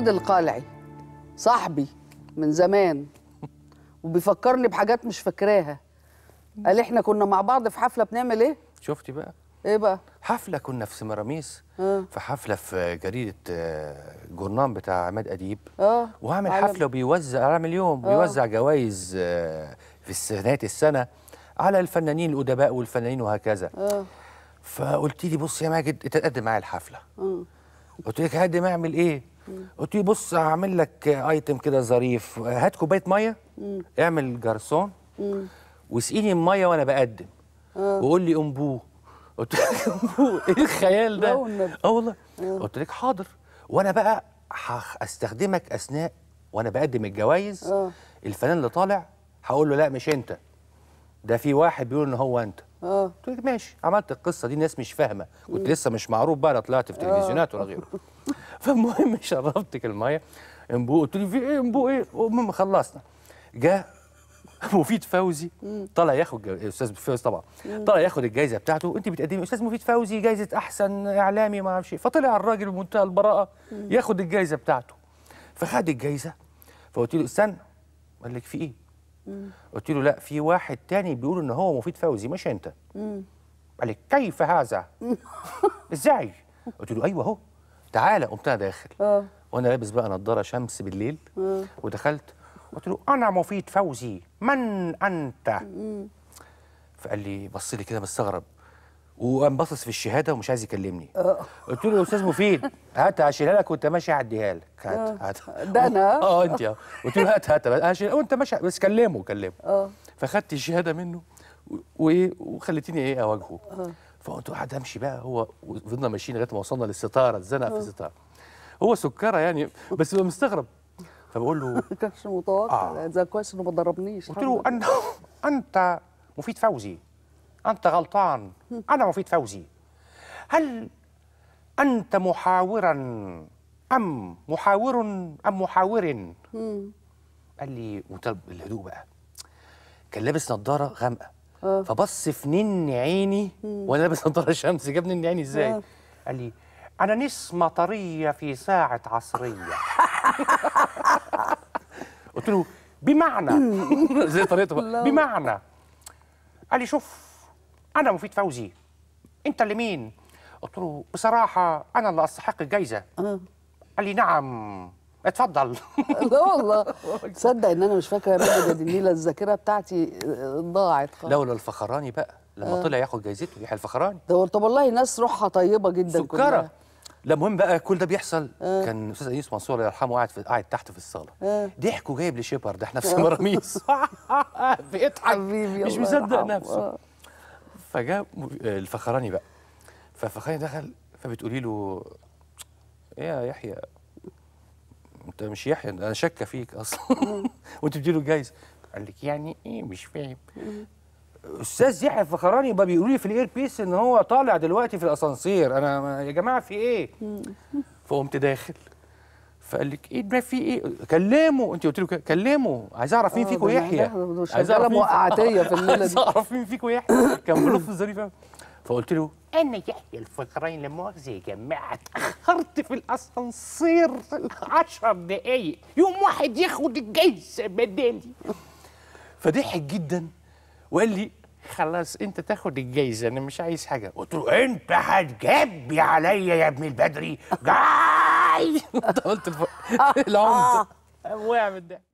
محمد القلعي صاحبي من زمان وبيفكرني بحاجات مش فاكراها قال احنا كنا مع بعض في حفله بنعمل ايه شفتي بقى ايه بقى حفله كنا في سمراميس آه. في حفله في جريده آه، جورنان بتاع عماد اديب اه وعامل حفله وبيوزع عامل يوم آه. بيوزع جوائز آه، في نهايه السنه على الفنانين الادباء والفنانين وهكذا اه فقلت لي بص يا ماجد اتقدم معايا الحفله آه. قلت لك هقدم اعمل ايه قلت له بص هعمل لك ايتم كده ظريف هات كوبايه ميه اعمل جرسون واسقيني الميه وانا بقدم آه. وقول لي امبوه قلت لك امبوه ايه الخيال ده؟ اه والله آه. قلت لك حاضر وانا بقى هستخدمك اثناء وانا بقدم الجوائز آه. الفنان اللي طالع هقول له لا مش انت ده في واحد بيقول ان هو انت اه قلت ماشي عملت القصه دي الناس مش فاهمه كنت لسه مش معروف بقى لا طلعت في تلفزيونات ولا غيره فالمهم شربتك المايه انبو قلت له في ايه انبو ايه المهم خلصنا جاء مفيد فوزي طلع ياخد استاذ فوزي طبعا طلع ياخد الجائزه بتاعته انت بتقدمي استاذ مفيد فوزي جائزه احسن اعلامي ما اعرفش إيه. فطلع الراجل بمنتهى البراءه ياخد الجائزه بتاعته فخد الجائزه فقلت له استنى قال لك في ايه قلت له لا في واحد تاني بيقول ان هو مفيد فوزي مش انت قال لك كيف هذا ازاي قلت له ايوه اهو تعالى قمت انا داخل اه وانا لابس بقى نضاره شمس بالليل أوه. ودخلت قلت له انا مفيد فوزي من انت مم. فقال لي بص لي كده مستغرب وقام باصص في الشهاده ومش عايز يكلمني أوه. قلت له يا استاذ مفيد هات هشيلها لك وانت ماشي هعديها لك آه. هات هات ده انا اه انت اه قلت له هات هات هشيلها وانت ماشي بس كلمه كلمه اه فاخدت الشهاده منه وايه وخلتني ايه اواجهه أوه. فقلت له همشي بقى هو فضلنا ماشيين لغايه ما وصلنا للستاره اتزنق في اه. الستاره هو سكره يعني بس مستغرب فبقول له كانش متوقع ده آه. كويس انه ما ضربنيش قلت له انت انت مفيد فوزي انت غلطان انا مفيد فوزي هل انت محاورا ام محاور ام محاور قال لي الهدوء بقى كان لابس نظاره غامقه آه. فبص في نن عيني وانا لابس نظاره شمس جاب نن عيني ازاي آه. قال لي انا نسمه طريه في ساعه عصريه قلت له بمعنى زي طريقته بمعنى قال لي شوف انا مفيد فوزي انت اللي مين قلت له بصراحه انا اللي استحق الجايزه آه. قال لي نعم اتفضل لا والله تصدق ان انا مش فاكره ماجد النيله الذاكره بتاعتي ضاعت خالص لولا الفخراني بقى لما آه. طلع ياخد جايزته يحيى الفخراني ده طب والله ناس روحها طيبه جدا سكره لا المهم بقى كل ده بيحصل آه. كان استاذ انيس منصور الله يرحمه قاعد في قاعد تحت في الصاله آه. ضحكوا جايب لي شيبر ده احنا في آه. سمراميس بيضحك مش مصدق نفسه آه. فجاء الفخراني بقى فالفخراني دخل فبتقولي له ايه يا يحيى انت مش يحيى انا شاكه فيك اصلا وانت بتديله الجايزه قال لك يعني ايه مش فاهم استاذ يحيى الفخراني بقى بيقولوا لي في الاير بيس ان هو طالع دلوقتي في الاسانسير انا يا جماعه في ايه فقمت داخل فقال لك ايه ما في ايه كلمه انت قلت له كلمه عايز اعرف مين آه، فيكم يحيى عايز اعرف موقعاتيه في الليله دي عايز اعرف مين فيكم يحيى كان بلف الظريف فقلت له انا يحيى الفقرين لمؤاخذه يا جماعه اتاخرت في الاسانسير 10 دقايق يوم واحد ياخد الجايزه بدالي فضحك جدا وقال لي خلاص انت تاخد الجايزه انا مش عايز حاجه قلت له انت هتجبي عليا يا ابن البدري جاي قلت آه. العمده آه. واعمل ده